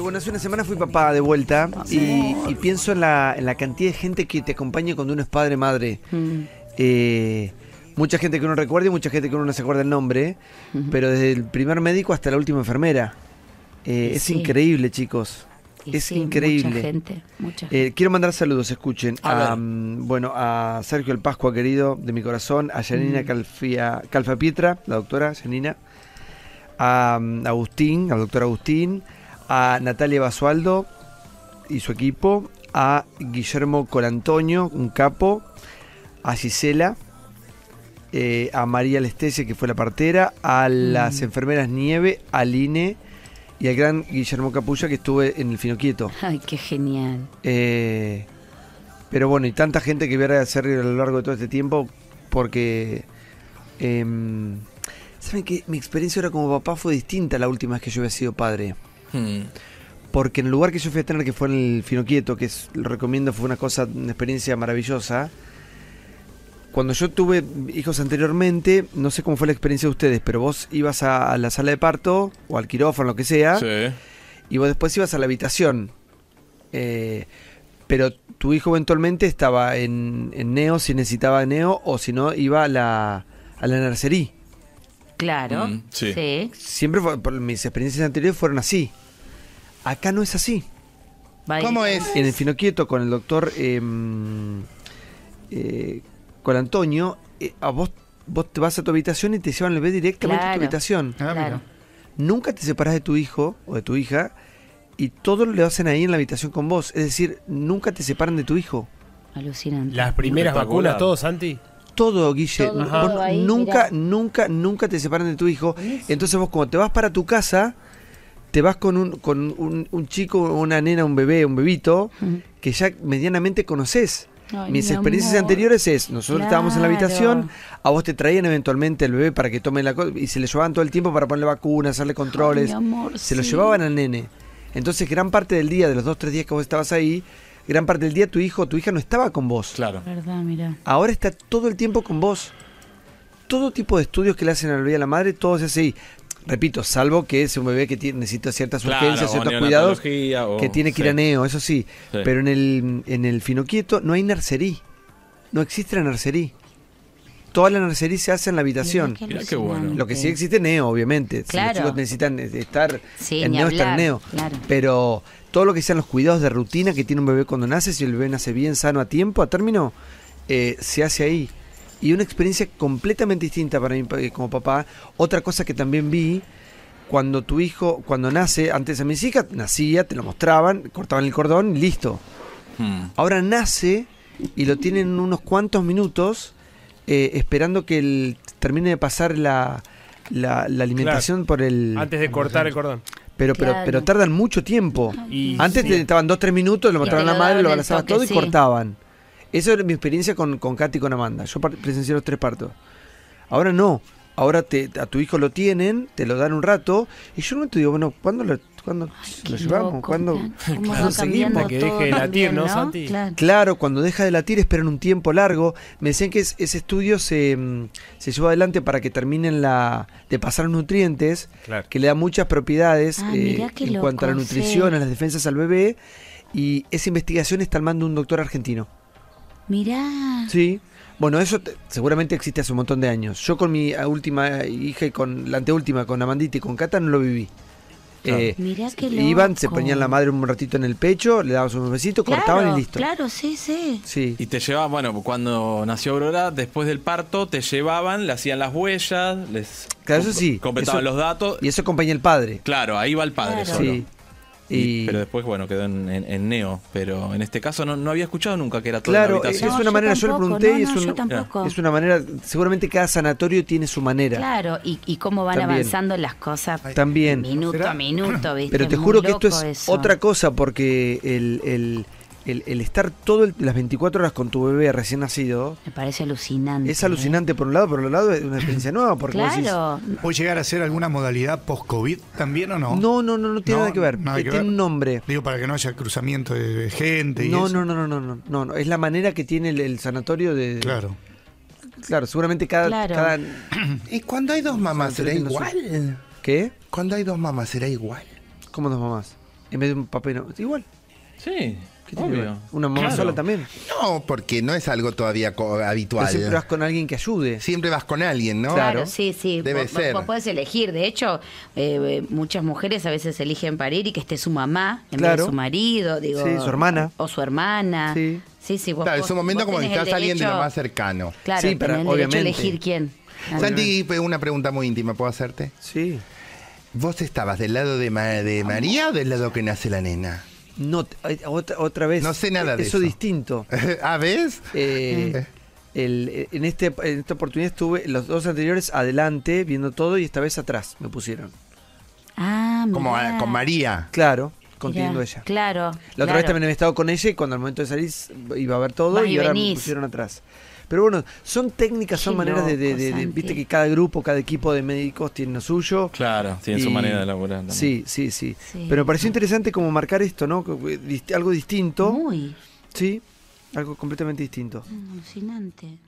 bueno, hace una semana fui papá de vuelta y, pienso en la, en la, cantidad de gente que te acompaña cuando uno es padre, madre. Mm. Eh, mucha gente que uno recuerda y mucha gente que uno no se acuerda el nombre, pero desde el primer médico hasta la última enfermera. Eh, es increíble, chicos. es increíble. Mucha gente, mucha eh, quiero mandar saludos, escuchen. A bueno, a Sergio El Pascua, querido, de mi corazón, a Janina mm. Calfia, Pietra, la doctora Janina, a Agustín, al doctor Agustín, a Natalia Basualdo y su equipo, a Guillermo Colantonio, un capo, a Gisela, eh, a María Lestese, que fue la partera, a las mm. enfermeras Nieve, a Line y al gran Guillermo Capulla, que estuve en el quieto. Ay, qué genial. Eh, pero bueno, y tanta gente que voy a hacer a lo largo de todo este tiempo, porque. Em, ¿Saben que Mi experiencia ahora como papá fue distinta la última vez que yo había sido padre. Hmm. Porque en el lugar que yo fui a tener, que fue en el Finoquieto, que lo recomiendo, fue una cosa, una experiencia maravillosa. Cuando yo tuve hijos anteriormente, no sé cómo fue la experiencia de ustedes, pero vos ibas a, la sala de parto o al quirófano, lo que sea, y vos después ibas a la habitación. Eh, pero tu hijo eventualmente estaba en, Neo si necesitaba Neo o si no iba a la, a Claro, mm, sí. Siempre mis experiencias anteriores fueron así. Acá no es así. ¿Cómo es? En el Quieto con el doctor em, eh, con Antonio, eh, a vos, vos te vas a tu habitación y te llevan el bebé directamente a tu habitación. Ah, nunca te separas de tu hijo o de tu hija y todo lo hacen ahí en la habitación con vos. Es decir, nunca te separan de tu hijo. Alucinante. ¿Las primeras vacunas, todo, Santi? todo, Guille. nunca, nunca, nunca te separan de tu hijo. Entonces vos como te vas para tu casa, te vas con un, con un, chico, una nena, un bebé, un bebito, que ya medianamente conoces. Mis experiencias anteriores es, nosotros estábamos en la habitación, a vos te traían eventualmente el bebé para que tome la cosa, y se le llevaban todo el tiempo para ponerle vacunas, hacerle controles, se los lo llevaban al nene. Entonces gran parte del día, de los dos, tres días que vos estabas ahí, gran parte del día tu hijo o tu hija no estaba con vos. Claro. Ahora está todo el tiempo con vos. Todo tipo de estudios que le hacen al bebé a la madre, todo se hace ahí. Repito, salvo que es un bebé que tiene, necesita ciertas urgencias, ciertos cuidados, que tiene que ir a neo, eso sí. Pero en el, en el Finoquieto no hay narcerí. No existe la narcerí. Toda la narcerí se hace en la habitación. Lo que sí existe es neo, obviamente. los chicos necesitan eh, estar en neo, en neo. Pero todo lo que sean los cuidados de rutina que tiene un bebé cuando nace, si el bebé nace bien sano a tiempo, a término, eh, se hace ahí y una experiencia completamente distinta para mí eh, como papá. Otra cosa que también vi, cuando tu hijo, cuando nace, antes a mis hijas, nacía, te lo mostraban, cortaban el cordón y listo. Hmm. Ahora nace y lo tienen unos cuantos minutos eh, esperando que termine de pasar la, la, alimentación por el... Antes de cortar el cordón. Pero, pero, pero tardan mucho tiempo. Antes estaban dos, tres minutos, lo mostraban a la madre, lo abrazaban todo y cortaban. Esa era mi experiencia con, con Katy y con Amanda. Yo presencié los tres partos. Ahora no. Ahora te, a tu hijo lo tienen, te lo dan un rato. Y yo no te digo, bueno, ¿cuándo lo, llevamos? ¿Cuándo, seguimos? que deje de latir, ¿no, Santi? Claro. cuando deja de latir esperan un tiempo largo. Me decían que ese estudio se, mm, se llevó adelante para que terminen la de pasar nutrientes, que le da muchas propiedades ah, eh, en cuanto a la nutrición, a las defensas al bebé. Y esa investigación está al mando de un doctor argentino. Mirá. Sí. Bueno, eso seguramente existe hace un montón de años. Yo con mi ah, última hija y con la anteúltima, con Amandita y con Cata, no lo viví. Eh, Mirá que le Iban, se ponían la madre un ratito en el pecho, le dabas su besito, cortaban y listo. Claro, sí, sí, sí. Y te llevaban, bueno, cuando nació Aurora, después del parto, te llevaban, le hacían las huellas, les claro, sí, completaban los datos. Y eso acompaña el padre. Claro, ahí va el padre Sí. Y, pero después, bueno, quedó en, en, Neo. Pero en este caso no, había escuchado nunca que era toda claro, es una manera, yo, le pregunté y es, una manera, seguramente cada sanatorio tiene su manera. Claro, y, cómo van avanzando las cosas. También. Minuto a minuto, ¿viste? Pero te juro que esto es otra cosa porque el el, estar todas las 24 horas con tu bebé recién nacido. Me parece alucinante. Es alucinante ¿eh? por un lado, por otro lado es una experiencia nueva. Porque claro. ¿Puede llegar a ser alguna modalidad post-COVID también o no? No, no, no, no tiene nada que ver. tiene un nombre. Digo, para que no haya cruzamiento de gente no, No, no, no, no, no, no, Es la manera que tiene el, sanatorio de. Claro. Claro, seguramente cada. cada ¿Y cuando hay dos mamás será igual? ¿Qué? Cuando hay dos mamás será igual. ¿Cómo dos mamás? En vez de un papel. Igual. Sí. ¿Qué ¿Una mamá sola también? No, porque no es algo todavía habitual. siempre vas con alguien que ayude. Siempre vas con alguien, ¿no? Claro, sí, sí. Debe ser. puedes elegir. De hecho, eh, muchas mujeres a veces eligen parir y que esté su mamá en vez de su marido. Digo, sí, su hermana. O, su hermana. Sí. Sí, Claro, es un momento como que estás alguien de lo más cercano. Claro, sí, pero obviamente. elegir quién. Santi, una pregunta muy íntima, ¿puedo hacerte? Sí. ¿Vos estabas del lado de, de María o del lado que nace la nena? No, otra, otra vez. No sé nada eh, eso de distinto. ¿A ah, ves? Eh, eh. en, este, esta oportunidad estuve los dos anteriores adelante viendo todo y esta vez atrás me pusieron. Ah, Como con María. Claro, conteniendo ella. Claro. La otra vez también había estado con ella y cuando al momento de salir iba a ver todo y ahora me pusieron atrás. Pero bueno, son técnicas, son maneras de, viste que cada grupo, cada equipo de médicos tiene lo suyo. Claro, tiene su manera de elaborar. Sí, sí, sí, Pero me pareció interesante como marcar esto, ¿no? Eh, algo distinto. Muy. Sí, algo completamente distinto. Alucinante.